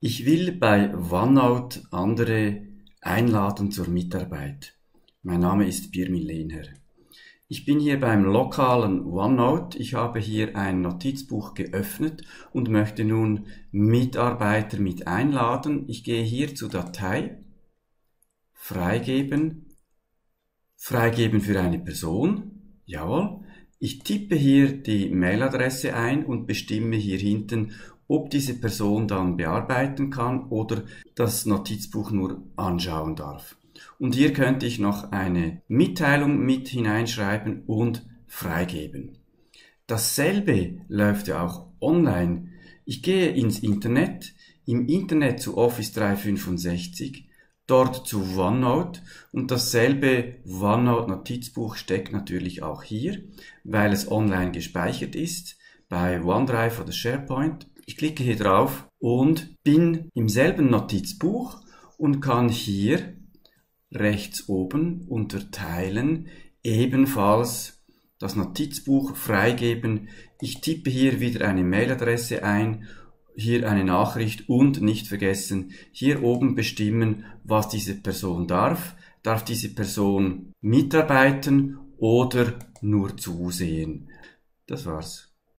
Ich will bei OneNote andere einladen zur Mitarbeit. Mein Name ist Birmin Lehner. Ich bin hier beim lokalen OneNote. Ich habe hier ein Notizbuch geöffnet und möchte nun Mitarbeiter mit einladen. Ich gehe hier zu Datei, Freigeben, Freigeben für eine Person, jawohl, ich tippe hier die Mailadresse ein und bestimme hier hinten, ob diese Person dann bearbeiten kann oder das Notizbuch nur anschauen darf. Und hier könnte ich noch eine Mitteilung mit hineinschreiben und freigeben. Dasselbe läuft ja auch online. Ich gehe ins Internet, im Internet zu Office 365, dort zu OneNote und dasselbe OneNote Notizbuch steckt natürlich auch hier, weil es online gespeichert ist bei OneDrive oder SharePoint. Ich klicke hier drauf und bin im selben Notizbuch und kann hier rechts oben unterteilen ebenfalls das Notizbuch freigeben. Ich tippe hier wieder eine Mailadresse ein hier eine Nachricht und nicht vergessen, hier oben bestimmen, was diese Person darf. Darf diese Person mitarbeiten oder nur zusehen? Das war's.